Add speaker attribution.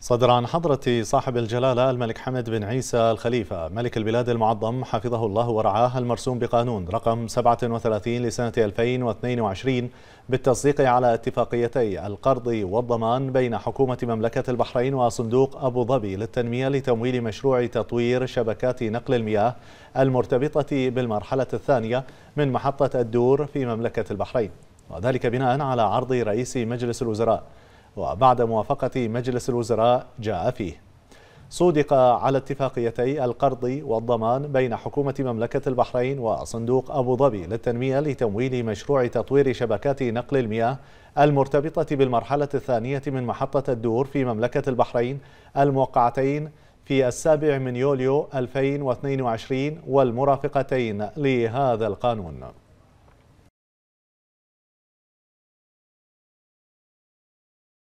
Speaker 1: صدر عن
Speaker 2: حضرة صاحب الجلالة الملك حمد بن عيسى الخليفة ملك البلاد المعظم حفظه الله ورعاه المرسوم بقانون رقم 37 لسنة 2022 بالتصديق على اتفاقيتي القرض والضمان بين حكومة مملكة البحرين وصندوق أبو ظبي للتنمية لتمويل مشروع تطوير شبكات نقل المياه المرتبطة بالمرحلة الثانية من محطة الدور في مملكة البحرين وذلك بناء على عرض رئيس مجلس الوزراء وبعد موافقة مجلس الوزراء جاء فيه صودق على اتفاقيتي القرض والضمان بين حكومة مملكة البحرين وصندوق أبو ظبي للتنمية لتمويل مشروع تطوير شبكات نقل المياه المرتبطة بالمرحلة الثانية من محطة الدور في مملكة البحرين الموقعتين في السابع من يوليو 2022 والمرافقتين لهذا القانون